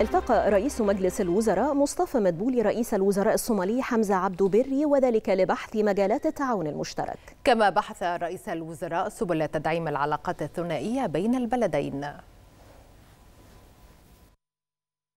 التقى رئيس مجلس الوزراء مصطفى مدبولي رئيس الوزراء الصومالي حمزة عبدو بري وذلك لبحث مجالات التعاون المشترك كما بحث رئيس الوزراء سبل تدعيم العلاقات الثنائية بين البلدين